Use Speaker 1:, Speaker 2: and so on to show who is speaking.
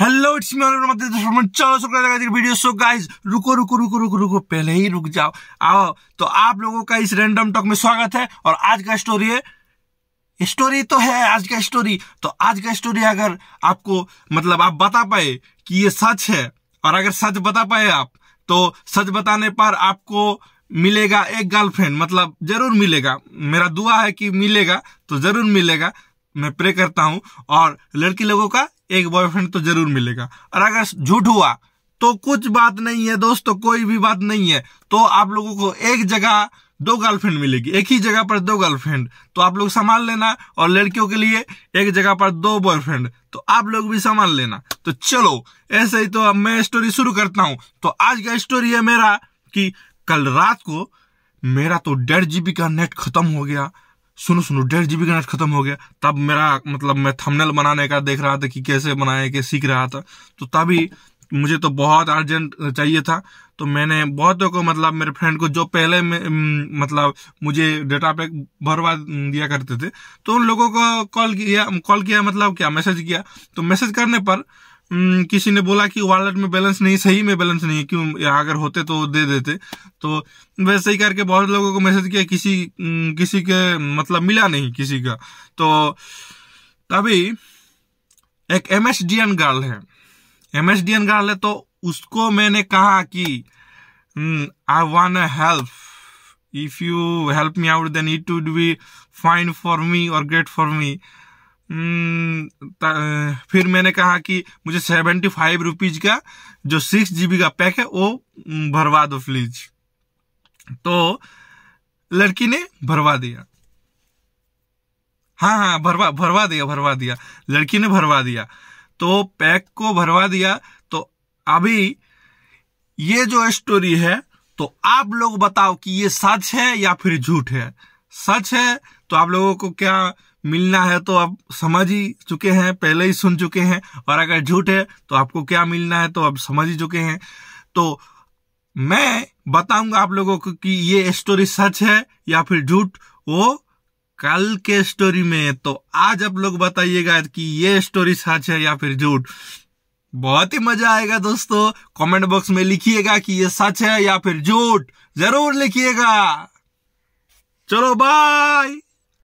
Speaker 1: hello it's चलो so video so guys रुको रुको रुको रुको रुको पहले ही रुक जाओ आओ तो आप लोगों का इस रैंडम टॉक में स्वागत है और आज का स्टोरी है स्टोरी तो है आज का स्टोरी तो आज का स्टोरी अगर आपको मतलब आप बता पाए कि ये सच है और अगर सच बता पाए आप तो सच बताने पर आपको मिलेगा एक गर्लफ्रेंड मतलब जरूर मिलेगा मेरा दुआ है कि मिलेगा तो जरूर मिलेगा मैं प्रे करता हूँ और लड़की लोगों का एक बॉयफ्रेंड तो जरूर मिलेगा और अगर झूठ हुआ तो कुछ बात नहीं है दोस्तों कोई भी बात नहीं है तो आप लोगों को एक जगह दो गर्लफ्रेंड मिलेगी एक ही जगह पर दो गर्लफ्रेंड तो आप लोग संभाल लेना और लड़कियों के लिए एक जगह पर दो बॉयफ्रेंड तो आप लोग भी संभाल लेना तो चलो ऐसे ही तो अब मैं स्टोरी शुरू करता हूं तो आज का स्टोरी है मेरा कि कल रात को मेरा तो डेढ़ जीबी का नेट खत्म हो गया सुनो सुनो डेढ़ बी का नेट खत्म हो गया तब मेरा मतलब मैं थंबनेल बनाने का देख रहा था कि कैसे बनाए के सीख रहा था तो तभी मुझे तो बहुत अर्जेंट चाहिए था तो मैंने बहुतों को मतलब मेरे फ्रेंड को जो पहले में मतलब मुझे डेटा पैक भरवा दिया करते थे तो उन लोगों को कॉल किया कॉल किया मतलब क्या मैसेज किया तो मैसेज करने पर हम्म, किसी ने बोला कि वॉलेट में बैलेंस नहीं सही में बैलेंस नहीं है क्यों अगर होते तो दे देते तो वैसे ही करके बहुत लोगों को मैसेज किया किसी हम्म, किसी के मतलब मिला नहीं किसी का तो तभी एक M S D N girl है M S D N girl है तो उसको मैंने कहा कि I want help if you help me out then it would be fine for me और ग्रेट फॉर मी हम्म, फिर मैंने कहा कि मुझे सेवेंटी फाइव रुपीज का जो सिक्स जीबी का पैक है वो हम्म, भरवा दो प्लीज तो लड़की ने भरवा दिया हाँ हाँ भरवा भरवा दिया भरवा दिया लड़की ने भरवा दिया तो पैक को भरवा दिया तो अभी ये जो स्टोरी है तो आप लोग बताओ कि ये सच है या फिर झूठ है सच है तो आप लोगों को क्या मिलना है तो आप समझ ही चुके हैं पहले ही सुन चुके हैं और अगर झूठ है तो आपको क्या मिलना है तो आप समझ ही चुके हैं तो मैं बताऊंगा आप लोगों को कि ये स्टोरी सच है या फिर झूठ वो कल के स्टोरी में तो आज आप लोग बताइएगा कि ये स्टोरी सच है या फिर झूठ बहुत ही मजा आएगा दोस्तों कमेंट बॉक्स में लिखिएगा कि ये सच है या फिर झूठ जरूर लिखिएगा चलो बाय